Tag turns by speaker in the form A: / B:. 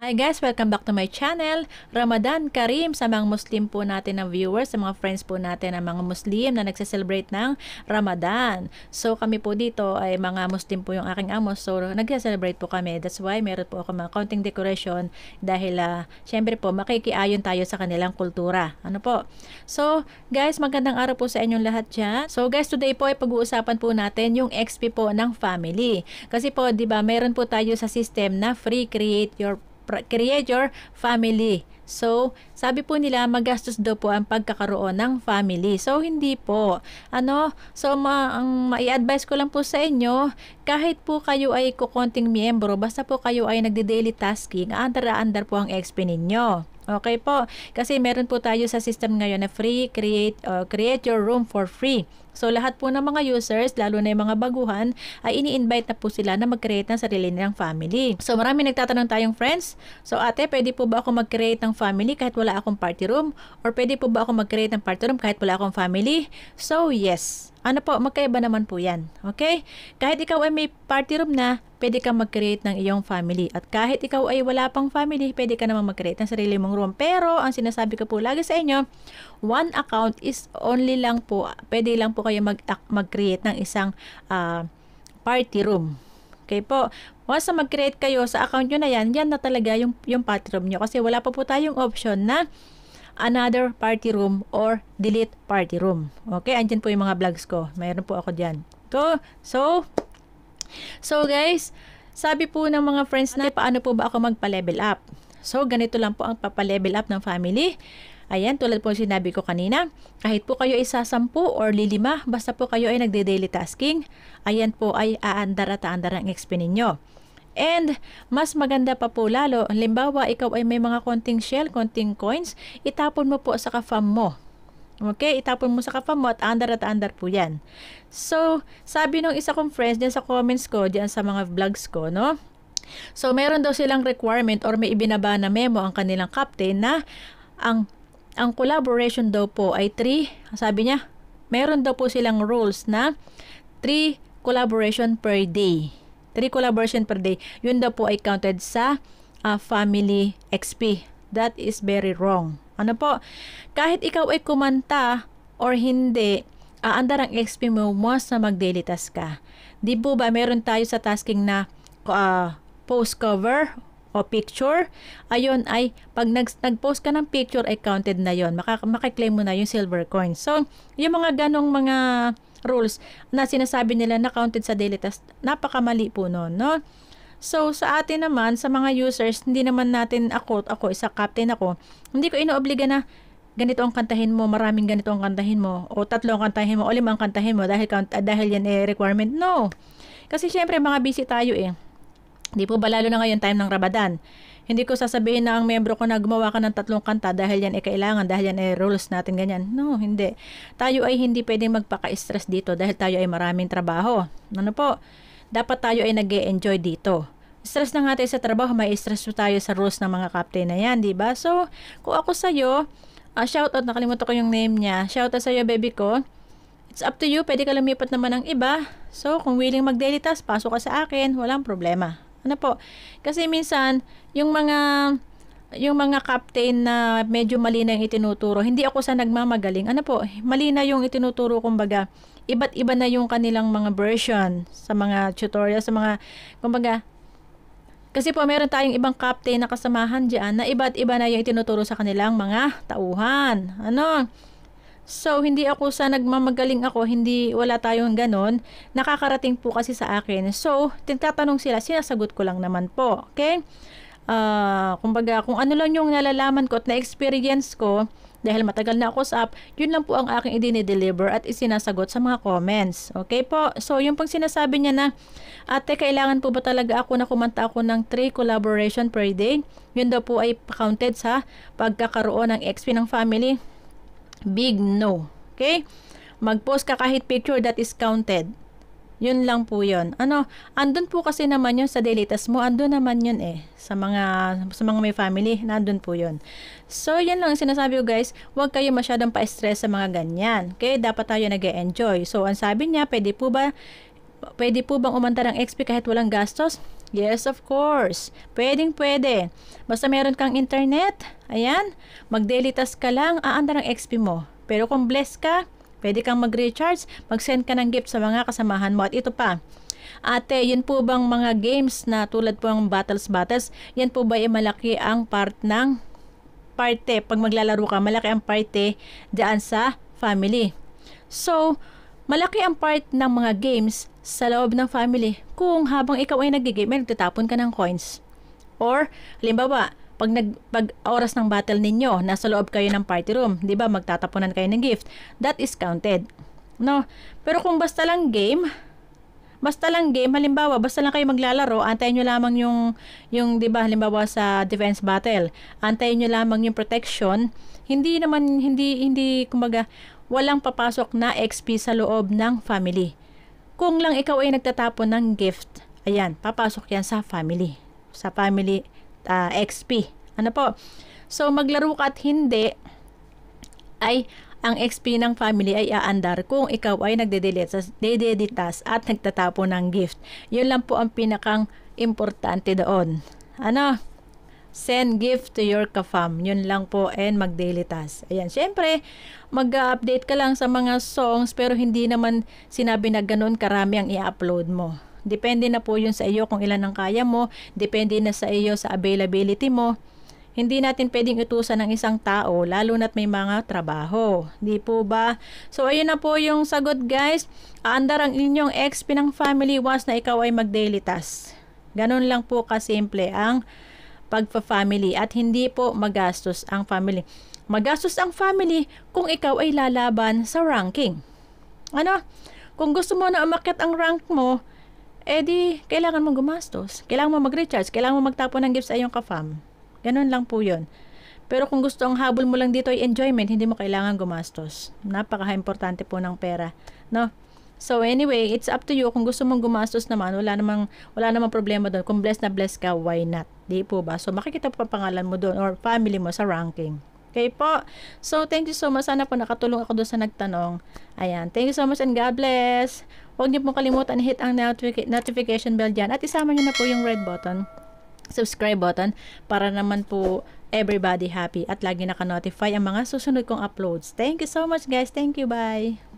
A: Hi guys, welcome back to my channel. Ramadan Karim sa mga Muslim po natin na viewers, sa mga friends po natin na mga Muslim na nagse-celebrate ng Ramadan. So kami po dito ay mga Muslim po yung aking amo. So nagse-celebrate po kami. That's why meron po ako mga counting decoration dahil uh, syempre po makikiayon tayo sa kanilang kultura. Ano po? So guys, magandang araw po sa inyong lahat dyan. So guys, today po ay pag-uusapan po natin yung XP po ng family. Kasi po, 'di ba, meron po tayo sa system na free create your create your family. So, sabi po nila, magastos daw po ang pagkakaroon ng family. So, hindi po. Ano? So, ma ang ma-advise ko lang po sa inyo, kahit po kayo ay kukonting miyembro, basta po kayo ay nagde-daily tasking, under andar po ang XP ninyo. Okay po? Kasi meron po tayo sa system ngayon na free create uh, create your room for free. So lahat po ng mga users, lalo na yung mga baguhan, ay ini-invite na po sila na mag-create ng sarili nilang family. So marami nagtatanong tayong friends, so ate, pwede po ba ako mag-create ng family kahit wala akong party room? Or pwede po ba ako mag-create ng party room kahit wala akong family? So yes, ano po, magkaiba naman po yan. Okay? Kahit ikaw ay may party room na, pwede kang mag-create ng iyong family. At kahit ikaw ay wala pang family, pwede ka naman mag-create ng sarili mong room. Pero, ang sinasabi ko po lagi sa inyo, one account is only lang po, pwede lang po kayo mag- mag-create ng isang uh, party room. Okay po. Once na mag-create kayo sa account nyo na yan, yan na talaga yung, yung party room nyo. Kasi wala pa po tayong option na another party room or delete party room. Okay, andyan po yung mga vlogs ko. Mayroon po ako dyan. So, so So guys, sabi po ng mga friends na paano po ba ako magpa-level up? So ganito lang po ang papa-level up ng family. Ayan, tulad po sinabi ko kanina, kahit po kayo isasampu or lilima, basta po kayo ay nagde-daily tasking, ayan po ay aandar at aandar ang XP ninyo. And mas maganda pa po lalo, limbawa ikaw ay may mga konting shell, konting coins, itapon mo po sa ka-farm mo. Okay, itapon mo sa kafa mo at andar at andar po yan. So, sabi nung isa kong friends dyan sa comments ko, dyan sa mga vlogs ko, no? So, meron daw silang requirement or may ibinaba na memo ang kanilang captain na ang ang collaboration daw po ay 3, sabi niya, meron daw po silang rules na 3 collaboration per day. 3 collaboration per day. Yun daw po ay counted sa uh, family XP. That is very wrong. Ano po? Kahit ikaw ay kumanta or hindi, aandar ang XP mo once na mag-daily task ka. Di po ba meron tayo sa tasking na uh, post cover o picture, Ayon ay pag nag, nag-post ka ng picture ay counted na yon. Maka, makiklaim mo na yung silver coin. So, yung mga ganong mga rules na sinasabi nila na counted sa daily task, napakamali po noon, no? So, sa atin naman, sa mga users, hindi naman natin ako, ako, isa captain ako, hindi ko inoobliga na ganito ang kantahin mo, maraming ganito ang kantahin mo, o tatlo ang kantahin mo, o lima ang kantahin mo, dahil, ah, dahil yan eh, requirement. No! Kasi syempre, mga busy tayo eh. Hindi po ba lalo na ngayon time ng Ramadan? Hindi ko sasabihin na ang membro ko na gumawa ka ng tatlong kanta dahil yan ay eh, kailangan, dahil yan ay eh, rules natin ganyan. No, hindi. Tayo ay hindi pwedeng magpaka-stress dito dahil tayo ay maraming trabaho. Ano po? dapat tayo ay nag e enjoy dito. Stress na nga tayo sa trabaho, may stress tayo sa rules ng mga captain na yan, di ba? So, kung ako sa'yo, uh, ah, shout out, nakalimutan ko yung name niya. Shout out sa'yo, baby ko. It's up to you, pwede ka lumipat naman ng iba. So, kung willing mag-daily task, pasok ka sa akin, walang problema. Ano po? Kasi minsan, yung mga yung mga captain na medyo mali na yung itinuturo, hindi ako sa nagmamagaling. Ano po, mali na yung itinuturo kumbaga. Iba't iba na yung kanilang mga version sa mga tutorial, sa mga, kumbaga, kasi po meron tayong ibang captain na kasamahan dyan na iba't iba na yung itinuturo sa kanilang mga tauhan. Ano? So, hindi ako sa nagmamagaling ako, hindi wala tayong ganon. Nakakarating po kasi sa akin. So, tinatanong sila, sinasagot ko lang naman po. Okay? uh, kumbaga, kung ano lang yung nalalaman ko at na-experience ko, dahil matagal na ako sa app, yun lang po ang aking i-deliver at isinasagot sa mga comments. Okay po? So, yung pang sinasabi niya na, ate, kailangan po ba talaga ako na kumanta ako ng 3 collaboration per day? Yun daw po ay counted sa pagkakaroon ng XP ng family. Big no. Okay? Mag-post ka kahit picture that is counted. Yun lang po 'yon. Ano, andun po kasi naman 'yon sa deletas mo, andun naman 'yon eh. Sa mga, sa mga may family, nandun po 'yon. So, yan lang sinasabi ko guys, huwag kayo masyadong pa-stress sa mga ganyan. Okay, dapat tayo nag enjoy So, ang sabi niya, pwede po ba, pwede po bang umanta ng XP kahit walang gastos? Yes, of course. Pwedeng pwede. Basta meron kang internet, ayan, mag-daily ka lang, aanda ng XP mo. Pero kung blessed ka, Pwede kang mag-recharge, mag-send ka ng gift sa mga kasamahan mo at ito pa. Ate, yun po bang mga games na tulad po ang battles battles, yan po ba ay malaki ang part ng parte pag maglalaro ka, malaki ang parte diyan sa family. So, malaki ang part ng mga games sa loob ng family kung habang ikaw ay nagigame, nagtatapon ka ng coins. Or, halimbawa, pag nag pag oras ng battle ninyo, nasa loob kayo ng party room, 'di ba? Magtatapunan kayo ng gift. That is counted. No. Pero kung basta lang game, basta lang game, halimbawa, basta lang kayo maglalaro, antayin niyo lamang yung, yung di ba, halimbawa sa defense battle, antayin niyo lamang yung protection, hindi naman, hindi, hindi, kumbaga, walang papasok na XP sa loob ng family. Kung lang ikaw ay nagtatapon ng gift, ayan, papasok yan sa family. Sa family uh, ah, XP. Ano po? So, maglaro ka at hindi, ay ang XP ng family ay aandar kung ikaw ay nagdedelitas, dededitas at nagtatapo ng gift. Yun lang po ang pinakang importante doon. Ano? Send gift to your kafam. Yun lang po and magdelitas. Ayan, syempre, mag-update ka lang sa mga songs pero hindi naman sinabi na ganun karami ang i-upload mo. Depende na po yun sa iyo kung ilan ang kaya mo. Depende na sa iyo sa availability mo. Hindi natin pwedeng utusan ng isang tao, lalo na't may mga trabaho. Di po ba? So, ayun na po yung sagot guys. Aandar ang inyong XP ng family once na ikaw ay mag-daily task. Ganun lang po kasimple ang pagpa-family at hindi po magastos ang family. Magastos ang family kung ikaw ay lalaban sa ranking. Ano? Kung gusto mo na umakyat ang rank mo, eh di, kailangan mong gumastos. Kailangan mo mag-recharge. Kailangan mo magtapon ng gifts sa iyong kafam. Ganun lang po yun. Pero kung gusto ang habol mo lang dito ay enjoyment, hindi mo kailangan gumastos. Napaka-importante po ng pera. No? So anyway, it's up to you kung gusto mong gumastos naman, wala namang wala namang problema doon. Kung blessed na blessed ka, why not? Di po ba? So makikita pa pangalan mo doon or family mo sa ranking. Okay po? So thank you so much. Sana po nakatulong ako doon sa nagtanong. Ayan. Thank you so much and God bless. Huwag niyo pong kalimutan hit ang notific notification bell dyan at isama niyo na po yung red button subscribe button para naman po everybody happy at lagi naka-notify ang mga susunod kong uploads. Thank you so much guys. Thank you. Bye.